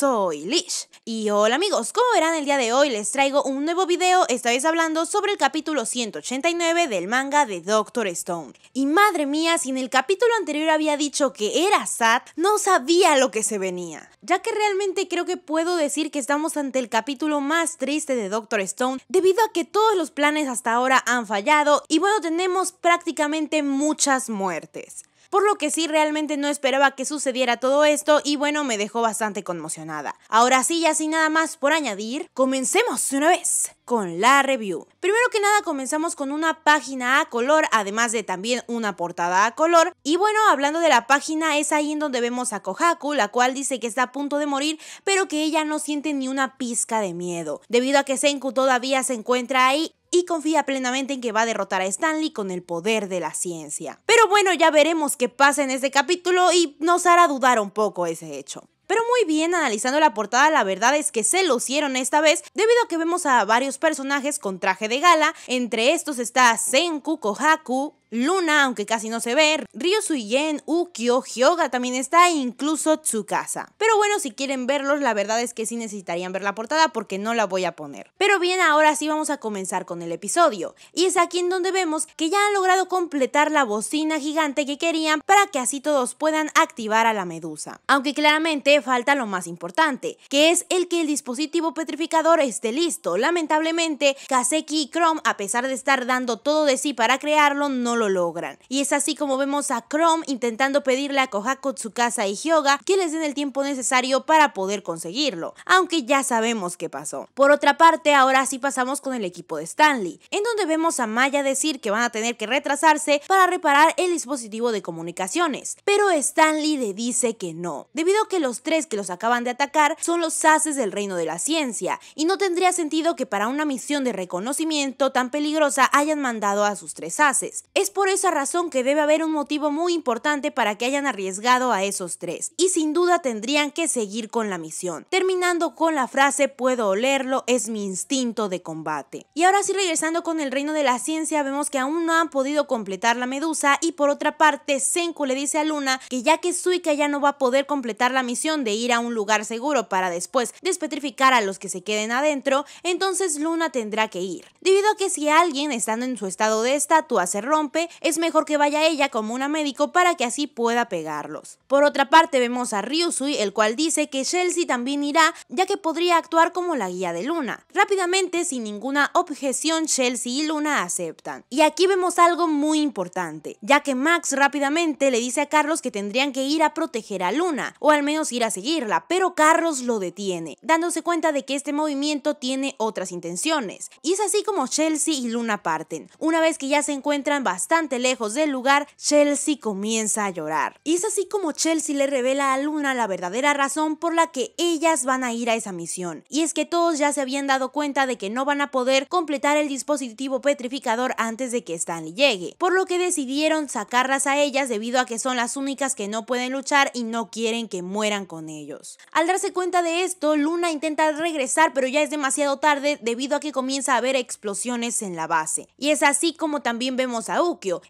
soy Lish. Y hola amigos, como verán el día de hoy les traigo un nuevo video, esta vez hablando sobre el capítulo 189 del manga de Doctor Stone. Y madre mía, si en el capítulo anterior había dicho que era sad, no sabía lo que se venía. Ya que realmente creo que puedo decir que estamos ante el capítulo más triste de Doctor Stone, debido a que todos los planes hasta ahora han fallado y bueno, tenemos prácticamente muchas muertes por lo que sí realmente no esperaba que sucediera todo esto y bueno, me dejó bastante conmocionada. Ahora sí, ya sin nada más por añadir, comencemos una vez con la review. Primero que nada comenzamos con una página a color, además de también una portada a color. Y bueno, hablando de la página, es ahí en donde vemos a Kohaku, la cual dice que está a punto de morir, pero que ella no siente ni una pizca de miedo. Debido a que Senku todavía se encuentra ahí y confía plenamente en que va a derrotar a Stanley con el poder de la ciencia. Pero bueno, ya veremos qué pasa en este capítulo y nos hará dudar un poco ese hecho. Pero muy bien, analizando la portada, la verdad es que se lo hicieron esta vez, debido a que vemos a varios personajes con traje de gala. Entre estos está Senku, Kohaku, Luna, aunque casi no se ve, Ryo Suiyen, Ukyo, Hyoga también está e incluso Tsukasa. Pero bueno, si quieren verlos, la verdad es que sí necesitarían ver la portada porque no la voy a poner. Pero bien, ahora sí vamos a comenzar con el episodio. Y es aquí en donde vemos que ya han logrado completar la bocina gigante que querían para que así todos puedan activar a la medusa. Aunque claramente falta lo más importante, que es el que el dispositivo petrificador esté listo. Lamentablemente, Kaseki y Chrome, a pesar de estar dando todo de sí para crearlo, no lo lo logran. Y es así como vemos a Chrome intentando pedirle a su Tsukasa y Hyoga que les den el tiempo necesario para poder conseguirlo, aunque ya sabemos qué pasó. Por otra parte, ahora sí pasamos con el equipo de Stanley, en donde vemos a Maya decir que van a tener que retrasarse para reparar el dispositivo de comunicaciones, pero Stanley le dice que no, debido a que los tres que los acaban de atacar son los haces del reino de la ciencia, y no tendría sentido que para una misión de reconocimiento tan peligrosa hayan mandado a sus tres haces por esa razón que debe haber un motivo muy importante para que hayan arriesgado a esos tres, y sin duda tendrían que seguir con la misión, terminando con la frase puedo olerlo, es mi instinto de combate. Y ahora sí regresando con el reino de la ciencia, vemos que aún no han podido completar la medusa y por otra parte Senku le dice a Luna que ya que Suika ya no va a poder completar la misión de ir a un lugar seguro para después despetrificar a los que se queden adentro, entonces Luna tendrá que ir. Debido a que si alguien estando en su estado de estatua se rompe, es mejor que vaya ella como una médico para que así pueda pegarlos. Por otra parte vemos a Ryusui, el cual dice que Chelsea también irá, ya que podría actuar como la guía de Luna. Rápidamente, sin ninguna objeción, Chelsea y Luna aceptan. Y aquí vemos algo muy importante, ya que Max rápidamente le dice a Carlos que tendrían que ir a proteger a Luna, o al menos ir a seguirla, pero Carlos lo detiene, dándose cuenta de que este movimiento tiene otras intenciones. Y es así como Chelsea y Luna parten. Una vez que ya se encuentran bastante lejos del lugar, Chelsea comienza a llorar. Y es así como Chelsea le revela a Luna la verdadera razón por la que ellas van a ir a esa misión. Y es que todos ya se habían dado cuenta de que no van a poder completar el dispositivo petrificador antes de que Stanley llegue, por lo que decidieron sacarlas a ellas debido a que son las únicas que no pueden luchar y no quieren que mueran con ellos. Al darse cuenta de esto, Luna intenta regresar pero ya es demasiado tarde debido a que comienza a haber explosiones en la base. Y es así como también vemos a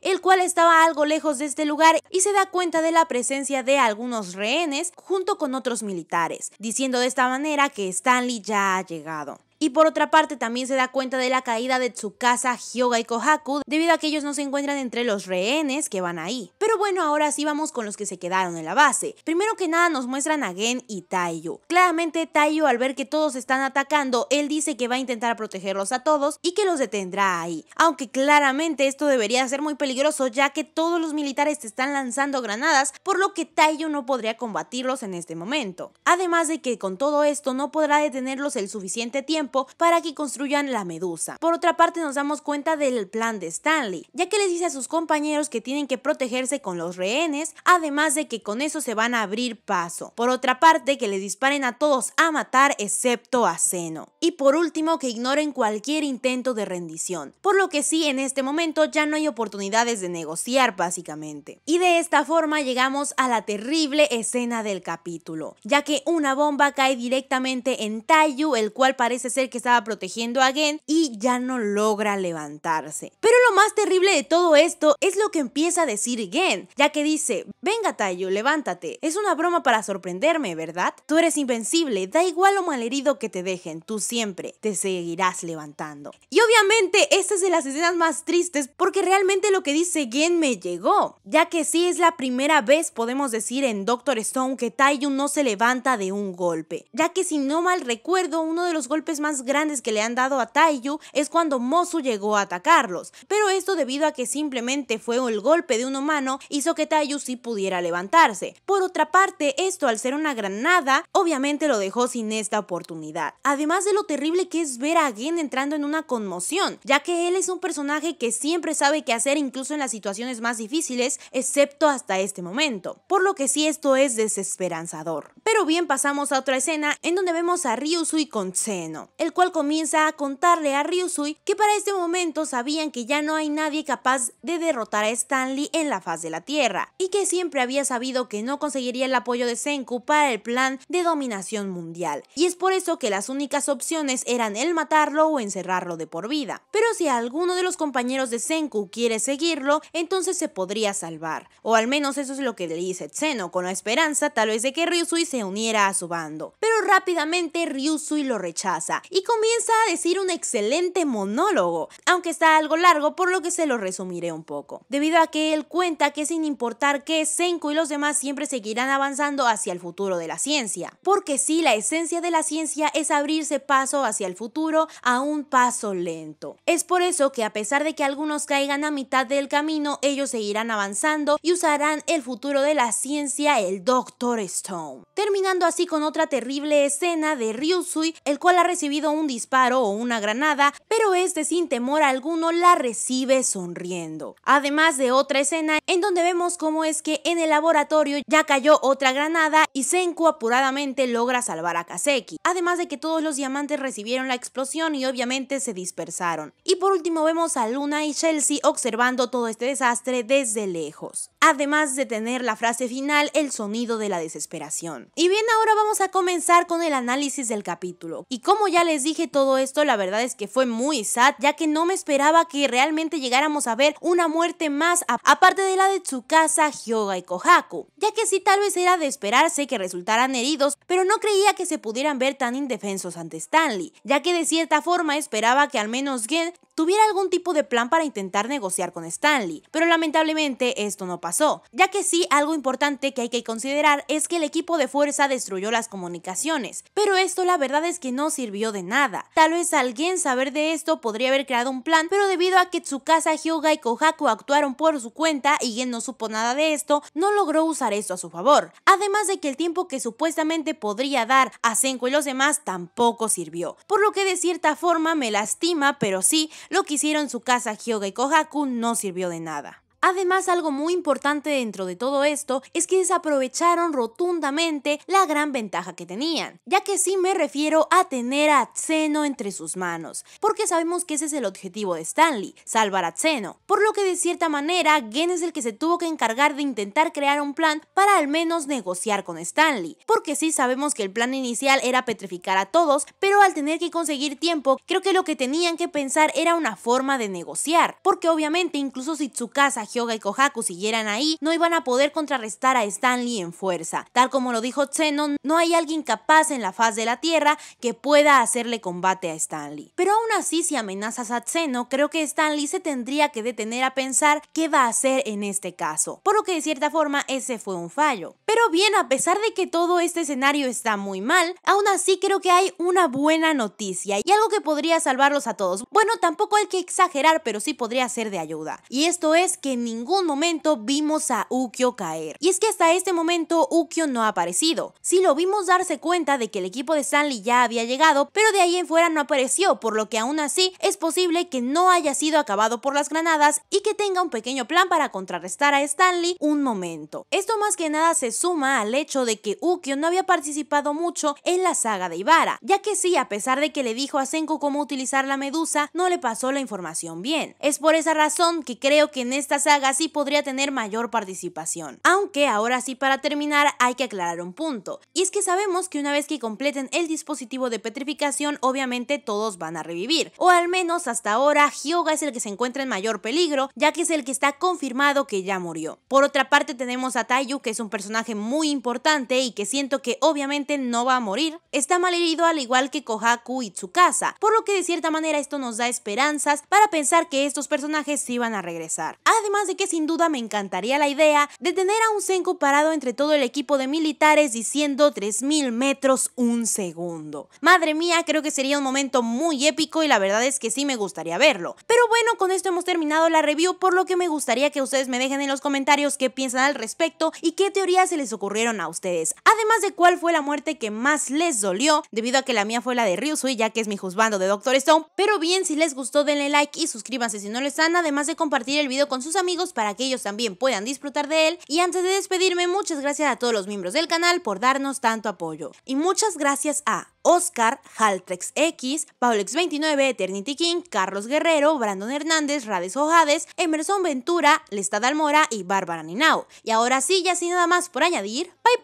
el cual estaba algo lejos de este lugar y se da cuenta de la presencia de algunos rehenes junto con otros militares, diciendo de esta manera que Stanley ya ha llegado y por otra parte también se da cuenta de la caída de Tsukasa, Hyoga y Kohaku debido a que ellos no se encuentran entre los rehenes que van ahí. Pero bueno, ahora sí vamos con los que se quedaron en la base. Primero que nada nos muestran a Gen y Taiyu. Claramente Taiyu al ver que todos están atacando, él dice que va a intentar protegerlos a todos y que los detendrá ahí. Aunque claramente esto debería ser muy peligroso ya que todos los militares te están lanzando granadas, por lo que Taiyu no podría combatirlos en este momento. Además de que con todo esto no podrá detenerlos el suficiente tiempo para que construyan la medusa. Por otra parte nos damos cuenta del plan de Stanley, ya que les dice a sus compañeros que tienen que protegerse con los rehenes, además de que con eso se van a abrir paso. Por otra parte que les disparen a todos a matar excepto a Zeno. Y por último que ignoren cualquier intento de rendición, por lo que sí en este momento ya no hay oportunidades de negociar básicamente. Y de esta forma llegamos a la terrible escena del capítulo, ya que una bomba cae directamente en Taiyu, el cual parece ser que estaba protegiendo a Gen y ya no logra levantarse. Pero lo más terrible de todo esto es lo que empieza a decir Gen, ya que dice, venga Tayo, levántate, es una broma para sorprenderme, ¿verdad? Tú eres invencible, da igual lo malherido que te dejen, tú siempre te seguirás levantando. Y obviamente esta es de las escenas más tristes porque realmente lo que dice Gen me llegó, ya que sí es la primera vez podemos decir en Doctor Stone que Tayo no se levanta de un golpe, ya que si no mal recuerdo uno de los golpes más grandes que le han dado a Taiyu es cuando Mosu llegó a atacarlos, pero esto debido a que simplemente fue el golpe de un humano hizo que Taiyu sí pudiera levantarse. Por otra parte, esto al ser una granada, obviamente lo dejó sin esta oportunidad. Además de lo terrible que es ver a Gen entrando en una conmoción, ya que él es un personaje que siempre sabe qué hacer incluso en las situaciones más difíciles, excepto hasta este momento, por lo que sí esto es desesperanzador. Pero bien, pasamos a otra escena en donde vemos a Ryusui con Seno el cual comienza a contarle a Ryusui que para este momento sabían que ya no hay nadie capaz de derrotar a Stanley en la faz de la Tierra, y que siempre había sabido que no conseguiría el apoyo de Senku para el plan de dominación mundial, y es por eso que las únicas opciones eran el matarlo o encerrarlo de por vida. Pero si alguno de los compañeros de Senku quiere seguirlo, entonces se podría salvar, o al menos eso es lo que le dice Zeno, con la esperanza tal vez de que Ryusui se uniera a su bando. Pero rápidamente Ryusui lo rechaza y comienza a decir un excelente monólogo, aunque está algo largo por lo que se lo resumiré un poco. Debido a que él cuenta que sin importar que Senko y los demás siempre seguirán avanzando hacia el futuro de la ciencia. Porque sí, la esencia de la ciencia es abrirse paso hacia el futuro a un paso lento. Es por eso que a pesar de que algunos caigan a mitad del camino, ellos seguirán avanzando y usarán el futuro de la ciencia, el Doctor Stone. Terminando así con otra terrible escena de Ryusui, el cual ha recibido un disparo o una granada, pero este sin temor alguno la recibe sonriendo. Además de otra escena en donde vemos cómo es que en el laboratorio ya cayó otra granada y Senku apuradamente logra salvar a Kaseki. Además de que todos los diamantes recibieron la explosión y obviamente se dispersaron. Y por último vemos a Luna y Chelsea observando todo este desastre desde lejos. Además de tener la frase final, el sonido de la desesperación. Y bien, ahora vamos a comenzar con el análisis del capítulo. Y como ya les dije todo esto, la verdad es que fue muy sad, ya que no me esperaba que realmente llegáramos a ver una muerte más, aparte de la de Tsukasa, Hyoga y Kohaku, ya que sí tal vez era de esperarse que resultaran heridos, pero no creía que se pudieran ver tan indefensos ante Stanley, ya que de cierta forma esperaba que al menos Gen tuviera algún tipo de plan para intentar negociar con Stanley, pero lamentablemente esto no pasó, ya que sí algo importante que hay que considerar es que el equipo de fuerza destruyó las comunicaciones, pero esto la verdad es que no sirvió de nada. Tal vez alguien saber de esto podría haber creado un plan, pero debido a que Tsukasa, Hyoga y Kohaku actuaron por su cuenta y quien no supo nada de esto, no logró usar esto a su favor. Además de que el tiempo que supuestamente podría dar a Senko y los demás tampoco sirvió. Por lo que de cierta forma me lastima, pero sí, lo que hicieron Tsukasa, Hyoga y Kohaku no sirvió de nada. Además, algo muy importante dentro de todo esto es que desaprovecharon rotundamente la gran ventaja que tenían, ya que sí me refiero a tener a Zeno entre sus manos, porque sabemos que ese es el objetivo de Stanley, salvar a Zeno. por lo que de cierta manera Gen es el que se tuvo que encargar de intentar crear un plan para al menos negociar con Stanley, porque sí sabemos que el plan inicial era petrificar a todos, pero al tener que conseguir tiempo, creo que lo que tenían que pensar era una forma de negociar, porque obviamente incluso si Tsukasa Hyoga y Kohaku siguieran ahí, no iban a poder contrarrestar a Stanley en fuerza. Tal como lo dijo Zenon, no hay alguien capaz en la faz de la Tierra que pueda hacerle combate a Stanley. Pero aún así, si amenazas a Zeno, creo que Stanley se tendría que detener a pensar qué va a hacer en este caso. Por lo que de cierta forma ese fue un fallo. Pero bien, a pesar de que todo este escenario está muy mal, aún así creo que hay una buena noticia y algo que podría salvarlos a todos. Bueno, tampoco hay que exagerar, pero sí podría ser de ayuda. Y esto es que ningún momento vimos a Ukio caer. Y es que hasta este momento Ukio no ha aparecido. si lo vimos darse cuenta de que el equipo de Stanley ya había llegado, pero de ahí en fuera no apareció, por lo que aún así es posible que no haya sido acabado por las granadas y que tenga un pequeño plan para contrarrestar a Stanley un momento. Esto más que nada se suma al hecho de que Ukio no había participado mucho en la saga de Ibara, ya que sí, a pesar de que le dijo a Senko cómo utilizar la medusa, no le pasó la información bien. Es por esa razón que creo que en esta saga así podría tener mayor participación. Aunque ahora sí para terminar hay que aclarar un punto, y es que sabemos que una vez que completen el dispositivo de petrificación obviamente todos van a revivir, o al menos hasta ahora Hyoga es el que se encuentra en mayor peligro ya que es el que está confirmado que ya murió. Por otra parte tenemos a Taiyu que es un personaje muy importante y que siento que obviamente no va a morir, está mal herido al igual que Kohaku y Tsukasa, por lo que de cierta manera esto nos da esperanzas para pensar que estos personajes sí van a regresar. Además de que sin duda me encantaría la idea de tener a un Senku parado entre todo el equipo de militares diciendo 3000 metros un segundo. Madre mía, creo que sería un momento muy épico y la verdad es que sí me gustaría verlo. Pero bueno, con esto hemos terminado la review, por lo que me gustaría que ustedes me dejen en los comentarios qué piensan al respecto y qué teorías se les ocurrieron a ustedes. Además de cuál fue la muerte que más les dolió, debido a que la mía fue la de Ryusui, ya que es mi juzgando de Doctor Stone. Pero bien, si les gustó denle like y suscríbanse si no lo están, además de compartir el video con sus amigos para que ellos también puedan disfrutar de él. Y antes de despedirme, muchas gracias a todos los miembros del canal por darnos tanto apoyo. Y muchas gracias a Oscar, Haltrex X, Paulex29, Eternity King, Carlos Guerrero, Brandon Hernández, Rades Ojades, Emerson Ventura, Lestad Almora y Bárbara Ninao. Y ahora sí, ya sin nada más por añadir, bye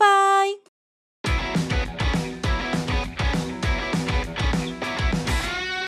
bye.